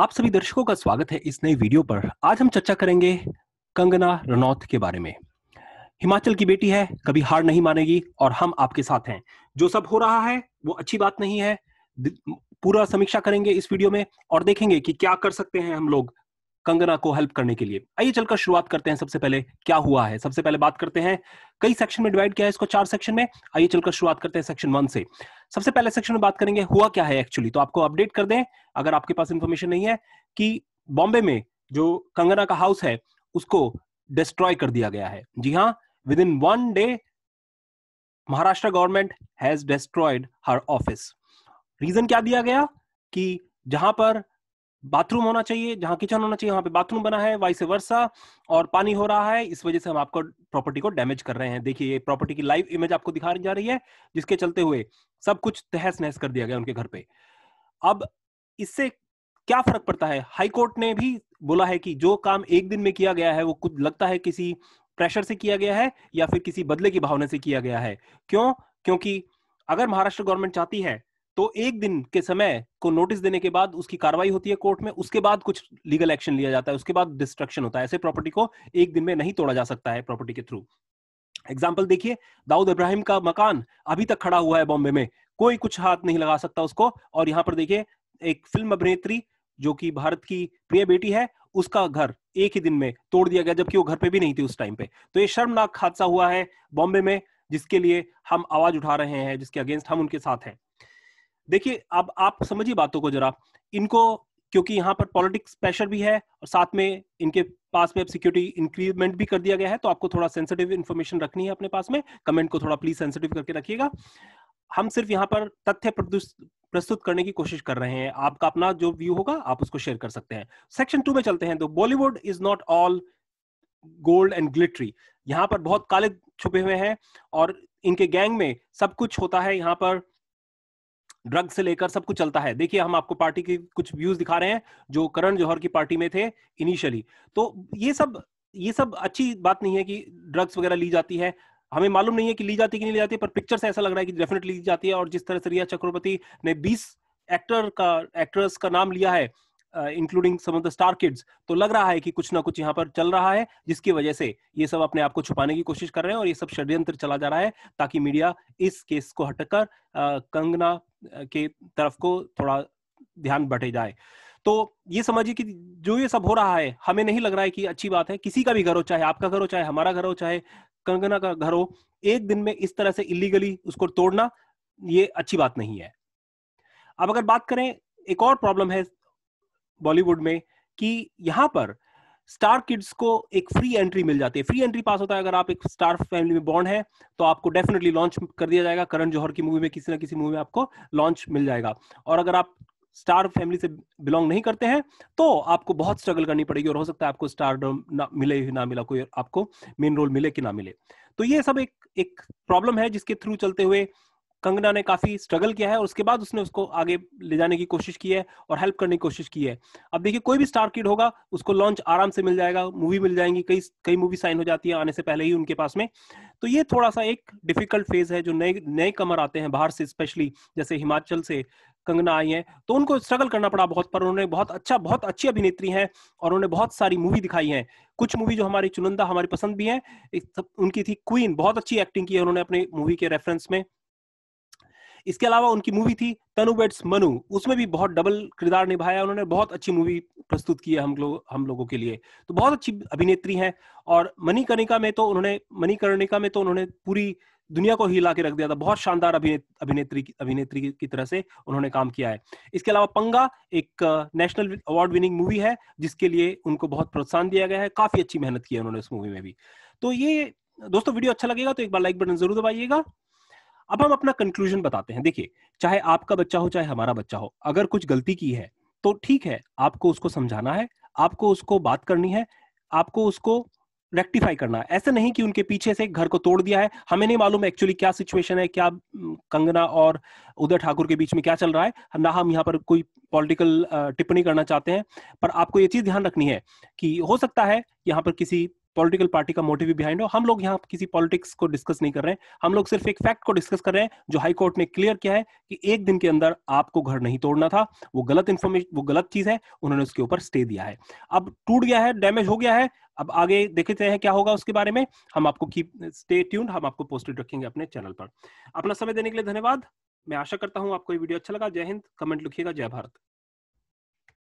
आप सभी दर्शकों का स्वागत है इस नई वीडियो पर आज हम चर्चा करेंगे कंगना रनौत के बारे में हिमाचल की बेटी है कभी हार नहीं मानेगी और हम आपके साथ हैं जो सब हो रहा है वो अच्छी बात नहीं है पूरा समीक्षा करेंगे इस वीडियो में और देखेंगे कि क्या कर सकते हैं हम लोग कंगना को हेल्प करने के लिए आइए चलकर शुरुआत करते हैं सबसे पहले क्या हुआ है सबसे पहले बात करते हैं कई सेक्शन में डिवाइड किया है इसको चार सेक्शन में आइए चलकर शुरुआत करते हैं सेक्शन वन से सबसे पहले सेक्शन में बात करेंगे हुआ क्या है एक्चुअली तो आपको अपडेट कर दें अगर आपके पास इंफॉर्मेशन नहीं है कि बॉम्बे में जो कंगना का हाउस है उसको डिस्ट्रॉय कर दिया गया है जी हाँ within one day Maharashtra government has destroyed her office reason क्या दिया गया कि जहां पर बाथरूम होना चाहिए जहां किचन होना चाहिए वहां पे बाथरूम बना है वाइस वर्षा और पानी हो रहा है इस वजह से हम आपको प्रॉपर्टी को डैमेज कर रहे हैं देखिए ये प्रॉपर्टी की लाइव इमेज आपको दिखाई जा रही है जिसके चलते हुए सब कुछ तहस नहस कर दिया गया उनके घर पे अब इससे क्या फर्क पड़ता है हाई कोर्ट ने भी बोला है कि जो काम एक दिन में किया गया है वो कुछ लगता है किसी प्रेशर से किया गया है या फिर किसी बदले की भावना से किया गया है क्यों क्योंकि अगर महाराष्ट्र गवर्नमेंट चाहती है तो एक दिन के समय को नोटिस देने के बाद उसकी कार्रवाई होती है कोर्ट में उसके बाद कुछ लीगल एक्शन लिया जाता है उसके बाद डिस्ट्रक्शन होता है ऐसे प्रॉपर्टी को एक दिन में नहीं तोड़ा जा सकता है प्रॉपर्टी के थ्रू एग्जाम्पल देखिए दाऊद इब्राहिम का मकान अभी तक खड़ा हुआ है बॉम्बे में कोई कुछ हाथ नहीं लगा सकता उसको और यहाँ पर देखिए एक फिल्म अभिनेत्री जो कि भारत की प्रिय बेटी है उसका घर एक ही दिन में तोड़ दिया गया जबकि वो घर पे भी नहीं थी उस टाइम पे तो ये शर्मनाक हादसा हुआ है बॉम्बे में जिसके लिए हम आवाज उठा रहे हैं जिसके अगेंस्ट हम उनके साथ हैं देखिए अब आप समझिए बातों को जरा इनको क्योंकि यहाँ पर पॉलिटिक्स प्रेशर भी है और साथ में इनके पास में अब सिक्योरिटी इंक्रीजमेंट भी कर दिया गया है तो आपको थोड़ा सेंसिटिव इन्फॉर्मेशन रखनी है अपने पास में कमेंट को थोड़ा प्लीज सेंसिटिव करके रखिएगा हम सिर्फ यहाँ पर तथ्य प्रस्तुत करने की कोशिश कर रहे हैं आपका अपना जो व्यू होगा आप उसको शेयर कर सकते हैं सेक्शन टू में चलते हैं तो Bollywood is not all gold and glittery यहाँ पर बहुत काले छुपे हुए हैं और इनके गैंग में सब कुछ होता है यहाँ पर ड्रग से लेकर सब कुछ चलता है देखिए हम आपको पार्टी के कुछ व्यूज दिखा रहे हैं जो करण जौहर की पार्टी में थे इनिशियली तो ये सब ये सब अच्छी बात नहीं है कि ड्रग्स वगैरह ली जाती है हमें मालूम नहीं है कि ली जाती कि नहीं ली जाती पर पिक्चर से ऐसा लग रहा है कि डेफिनेटली ली जाती है और जिस तरह से रिया चक्रवर्ती ने 20 एक्टर का एक्ट्रेस का नाम लिया है including some of the star kids तो लग रहा है कि कुछ ना कुछ यहाँ पर चल रहा है जिसकी वजह से ये सब अपने आप को छुपाने की कोशिश कर रहे हैं और ये सब षड्यंत्र चला जा रहा है ताकि मीडिया इस केस को हटकर कंगना के तरफ को थोड़ा ध्यान बटे जाए तो ये समझिए कि जो ये सब हो रहा है हमें नहीं लग रहा है कि अच्छी बात है किसी का भी घर हो चाहे आपका घर हो चाहे हमारा घर हो चाहे कंगना का घर हो एक दिन में इस तरह से इलीगली उसको तोड़ना ये अच्छी बात नहीं है अब अगर बात करें एक और प्रॉब्लम है बॉलीवुड में कि यहां पर स्टार किड्स को एक फ्री एंट्री मिल जाती है फ्री एंट्री पास होता है अगर आप एक स्टार फैमिली में बॉन्ड है तो आपको डेफिनेटली लॉन्च कर दिया जाएगा करण जौहर की मूवी में किसी ना किसी मूवी में आपको लॉन्च मिल जाएगा और अगर आप स्टार फैमिली से बिलोंग नहीं करते हैं तो आपको बहुत स्ट्रगल करनी पड़ेगी और हो सकता है आपको स्टार ना मिले ना मिला कोई आपको मेन रोल मिले कि ना मिले तो ये सब एक एक प्रॉब्लम है जिसके थ्रू चलते हुए कंगना ने काफी स्ट्रगल किया है और उसके बाद उसने उसको आगे ले जाने की कोशिश की है और हेल्प करने की कोशिश की है अब देखिए कोई भी स्टार किड होगा उसको लॉन्च आराम से मिल जाएगा मूवी मिल जाएंगी कई कई मूवी साइन हो जाती है आने से पहले ही उनके पास में तो ये थोड़ा सा एक डिफिकल्ट फेज है जो नए नए कमर आते हैं बाहर से स्पेशली जैसे हिमाचल से कंगना आई है तो उनको स्ट्रगल करना पड़ा बहुत पर उन्होंने बहुत अच्छा बहुत अच्छी अभिनेत्री हैं और उन्होंने बहुत सारी मूवी दिखाई हैं कुछ मूवी जो हमारी चुनिंदा हमारी पसंद भी है उनकी थी क्वीन बहुत अच्छी एक्टिंग की है उन्होंने अपने मूवी के रेफरेंस में इसके अलावा उनकी मूवी थी तनु बेट्स मनु उसमें भी बहुत डबल किरदार निभाया उन्होंने बहुत अच्छी मूवी प्रस्तुत की है हम लोग हम लोगों के लिए तो बहुत अच्छी अभिनेत्री हैं और मनी कर्णिका में तो उन्होंने मनी कर्णिका में तो उन्होंने पूरी दुनिया को ला के रख दिया था बहुत शानदार अभिने अभिनेत्री अभिनेत्री की तरह से उन्होंने काम किया है इसके अलावा पंगा एक नेशनल अवार्ड विनिंग मूवी है जिसके लिए उनको बहुत प्रोत्साहन दिया गया है काफी अच्छी मेहनत की है उन्होंने इस मूवी में भी तो ये दोस्तों वीडियो अच्छा लगेगा तो एक बार लाइक बटन जरूर दबाइएगा अब हम अपना कंक्लूजन बताते हैं देखिए चाहे आपका बच्चा हो चाहे हमारा बच्चा हो अगर कुछ गलती की है तो ठीक है आपको उसको समझाना है आपको उसको बात करनी है आपको उसको रेक्टिफाई करना है ऐसा नहीं कि उनके पीछे से घर को तोड़ दिया है हमें नहीं मालूम एक्चुअली क्या सिचुएशन है क्या कंगना और उदय ठाकुर के बीच में क्या चल रहा है ना हम यहाँ पर कोई पॉलिटिकल टिप्पणी करना चाहते हैं पर आपको ये चीज ध्यान रखनी है कि हो सकता है यहाँ पर किसी पॉलिटिकल पार्टी का मोटिव बिहाइंड हो हम लोग यहाँ किसी पॉलिटिक्स को डिस्कस नहीं कर रहे हैं हम लोग सिर्फ एक फैक्ट को डिस्कस कर रहे हैं जो हाई कोर्ट ने क्लियर किया है कि एक दिन के अंदर आपको घर नहीं तोड़ना था वो गलत इन्फॉर्मेशन वो गलत चीज है उन्होंने उसके ऊपर स्टे दिया है अब टूट गया है डैमेज हो गया है अब आगे देखते हैं क्या होगा उसके बारे में हम आपको कीप स्टे ट्यून हम आपको पोस्टेड रखेंगे अपने चैनल पर अपना समय देने के लिए धन्यवाद मैं आशा करता हूँ आपको ये वीडियो अच्छा लगा जय हिंद कमेंट लिखिएगा जय भारत